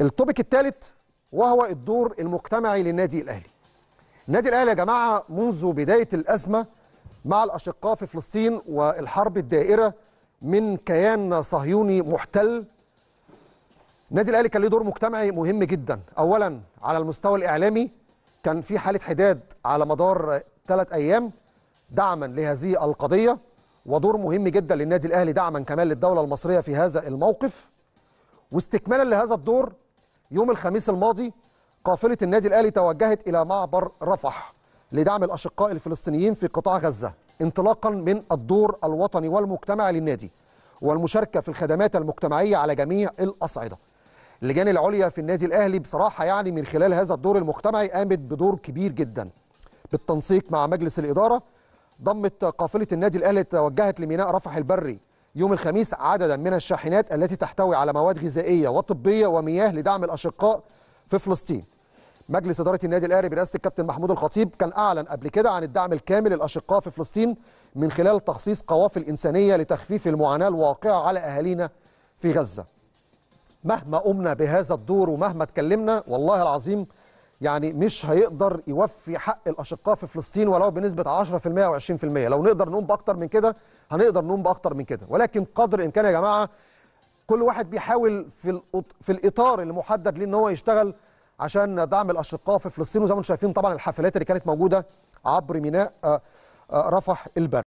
التوبيك الثالث وهو الدور المجتمعي للنادي الاهلي النادي الاهلي يا جماعه منذ بدايه الازمه مع الاشقاء في فلسطين والحرب الدائره من كيان صهيوني محتل النادي الاهلي كان له دور مجتمعي مهم جدا اولا على المستوى الاعلامي كان في حاله حداد على مدار ثلاث ايام دعما لهذه القضيه ودور مهم جدا للنادي الاهلي دعما كمان للدوله المصريه في هذا الموقف واستكمالا لهذا الدور يوم الخميس الماضي قافلة النادي الأهلي توجهت إلى معبر رفح لدعم الأشقاء الفلسطينيين في قطاع غزة انطلاقا من الدور الوطني والمجتمع للنادي والمشاركة في الخدمات المجتمعية على جميع الأصعدة اللجان العليا في النادي الأهلي بصراحة يعني من خلال هذا الدور المجتمعي قامت بدور كبير جدا بالتنسيق مع مجلس الإدارة ضمت قافلة النادي الأهلي توجهت لميناء رفح البري يوم الخميس عددا من الشاحنات التي تحتوي على مواد غذائية وطبية ومياه لدعم الأشقاء في فلسطين مجلس إدارة النادي الأهلي برئاسة الكابتن محمود الخطيب كان أعلن قبل كده عن الدعم الكامل للأشقاء في فلسطين من خلال تخصيص قوافل إنسانية لتخفيف المعاناة الواقعة على أهالينا في غزة مهما قمنا بهذا الدور ومهما تكلمنا والله العظيم يعني مش هيقدر يوفي حق الاشقاء في فلسطين ولو بنسبه 10% او 20% لو نقدر نقوم باكتر من كده هنقدر نقوم باكتر من كده ولكن قدر الامكان يا جماعه كل واحد بيحاول في في الاطار اللي محدد ليه ان هو يشتغل عشان دعم الاشقاء في فلسطين وزي ما انتم شايفين طبعا الحفلات اللي كانت موجوده عبر ميناء آه، آه، رفح البر